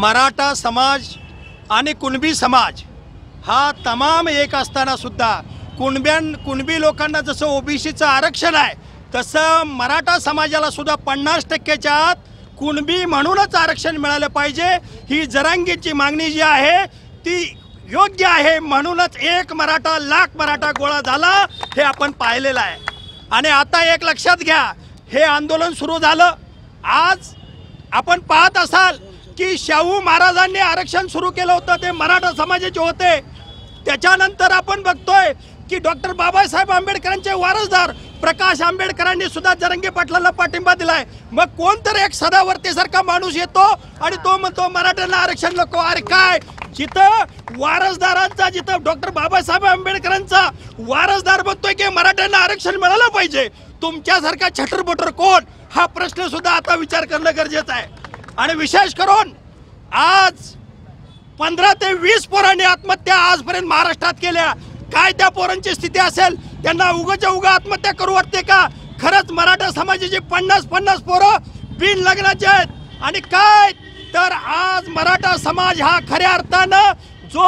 मराठा समाज आणि कुणबी समाज हा तमाम एक असताना सुद्धा कुणब्यां कुणबी लोकांना जसं ओबीसीचं आरक्षण आहे तसं मराठा समाजाला सुद्धा पन्नास टक्क्याच्या आत कुणबी म्हणूनच आरक्षण मिळालं पाहिजे ही जरांगीची मागणी जी आहे ती योग्य आहे म्हणूनच एक मराठा लाख मराठा गोळा झाला हे आपण पाहिलेलं आहे आणि आता एक लक्षात घ्या हे आंदोलन सुरू झालं आज आपण पाहत असाल की शाहू महाराजांनी आरक्षण सुरू केलं होतं ते मराठा समाजाचे होते त्याच्यानंतर आपण बघतोय की डॉक्टर बाबासाहेब आंबेडकरांचे वारसदार प्रकाश आंबेडकरांनी सुद्धा जरंगे पाटलाला पाठिंबा दिलाय मग कोण तर एक सारखा माणूस येतो आणि तो म्हणतो मराठ्यांना आरक्षण नको अरे काय जिथं वारसदारांचा जिथं डॉक्टर बाबासाहेब आंबेडकरांचा वारसदार बघतोय की मराठ्यांना आरक्षण मिळालं पाहिजे तुमच्यासारखा छटरबटर कोण हा प्रश्न सुद्धा आता विचार करणं गरजेचं आहे आणि विशेष करून आज पंधरा ते वीस पोरांनी आत्महत्या आजपर्यंत महाराष्ट्रात केल्या काय त्या पोरांची स्थिती असेल त्यांना उगाच्या उगा आत्महत्या करू वाटते का खरंच मराठा समाजाची पन्नास पन्नास पोरं बिन लग्नाचे आहेत आणि काय तर आज मराठा समाज हा खऱ्या अर्थानं जो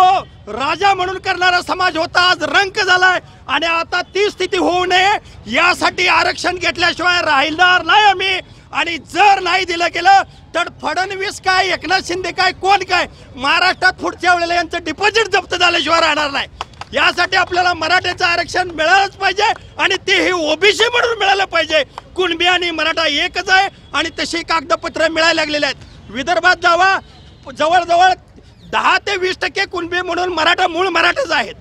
राजा म्हणून करणारा समाज होता आज रंक झालाय आणि आता ती स्थिती होऊ नये यासाठी आरक्षण घेतल्याशिवाय राहिणार नाही आम्ही आणि जर नाही दिलं गेलं तर फडणवीस काय एकनाथ शिंदे काय कोण काय महाराष्ट्रात पुढच्या वेळेला यांचं डिपॉझिट जप्त झाल्याशिवाय राहणार नाही यासाठी आपल्याला मराठ्याचं आरक्षण मिळालंच पाहिजे आणि ते तेही ओबीसी म्हणून मिळालं पाहिजे कुणबी आणि मराठा एकच आहे आणि तशी कागदपत्र मिळायला लागलेली आहेत विदर्भात जावा जवळजवळ दहा ते वीस टक्के कुणबी म्हणून मराठा मूळ मराठाच आहेत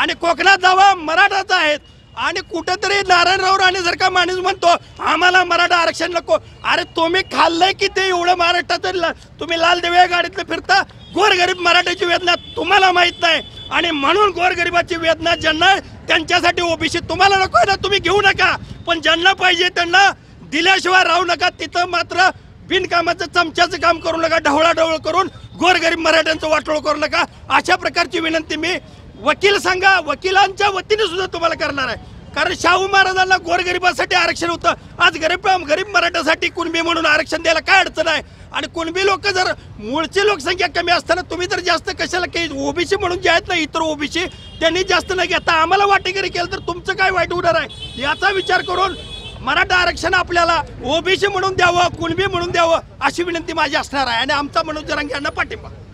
आणि कोकणात जावा मराठाच आहेत आणि कुठंतरी नारायणराव राणे जर का माणूस म्हणतो आम्हाला मराठा आरक्षण नको अरे तुम्ही खाल्लंय की ते एवढं महाराष्ट्रातून तुम्ही लाल दिव्या गाडीतलं फिरता गोरगरीब मराठ्याची वेदना तुम्हाला माहीत नाही आणि म्हणून गोरगरिबाची वेदना ज्यांना त्यांच्यासाठी ओबीसी तुम्हाला नको ना तुम्ही घेऊ नका पण ज्यांना पाहिजे त्यांना दिल्याशिवाय राहू नका तिथं मात्र बिनकामाचं चमच्याचं काम करू नका ढवळाढवळ करून गोरगरीब मराठ्यांचं वाटोळ करू नका अशा प्रकारची विनंती मी वकील सांगा वकिलांच्या वतीने सुद्धा तुम्हाला करणार आहे कारण शाहू महाराजांना गोरगरिबासाठी आरक्षण होतं आज गरीब गरीब मराठ्यासाठी कुणबी म्हणून आरक्षण द्यायला काय अडचण आहे आणि कुणबी लोक जर मूळची लोकसंख्या कमी असताना तुम्ही जर जास्त कशाला काही ओबीसी म्हणून जे आहेत ना इतर ओबीसी त्यांनी जास्त नाही घेता आम्हाला वाटेकरी केलं तर तुमचं काय वाईट होणार आहे याचा विचार करून मराठा आरक्षण आपल्याला ओबीसी म्हणून द्यावं कुणबी म्हणून द्यावं अशी विनंती माझी असणार आहे आणि आमचा मनोज जरांगे यांना पाठिंबा